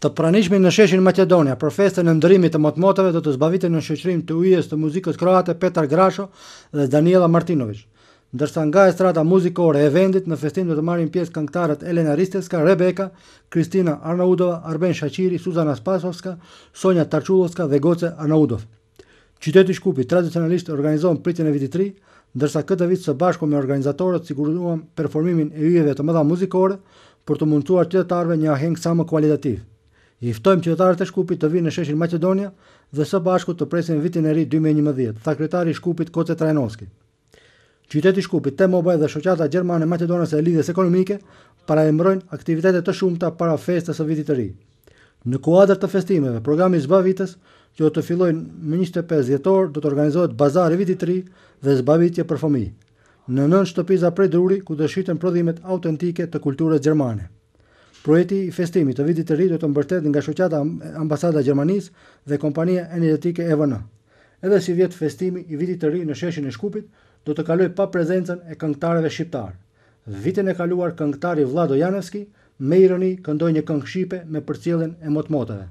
të pranishmi në sheshin Macedonia, për festën e ndërimit të motmotave do të zbavite në sheshrim të ujes të muzikës kroate Petar Grasho dhe Daniela Martinovic. Ndërsa nga e strata muzikore e vendit, në festim do të marrin pjesë kanktarët Elena Risteska, Rebeka, Kristina Arnaudova, Arben Shaqiri, Suzana Spasovska, Sonja Tarqulovska dhe Goce Arnaudov. Qyteti Shkupi tradicionalisht organizon pritjen e vitit 3, ndërsa këtë vit së bashku me organizatorët siguruam performimin e yjeve të mëdha muzikore për të mundësuar qytetarëve një aheng sa më kualitativ. I ftojmë qytetarët e Shkupit të vinë në sheshin Maqedonia dhe së bashku të presin vitin e ri 2011, tha kryetari i Shkupit Koce Trajnovski. Qyteti i Shkupit, T-Mobile dhe shoqata gjermane maqedonase e lidhjes ekonomike paraimbrojnë aktivitete të shumta para festës së vitit të ri. Në kuadër të festimeve, programi i zbavitës që do të fillojë më 25 dhjetor do të organizohet bazar i vitit të ri dhe zbavitje për fëmijë në nën shtëpiza prej druri ku do shiten prodhimet autentike të kulturës gjermane. Projekti i festimit të vitit të ri do të mbërtet nga shoqata ambasada Gjermanisë dhe kompania energetike EVN. Edhe si vjet festimi i vitit të ri në sheshin e Shkupit, do të kaloj pa prezencën e këngëtarëve shqiptar. Vitin e kaluar këngëtari Vlado Janevski me ironi këndoi një këngë shqipe me përcjellën e motmotave.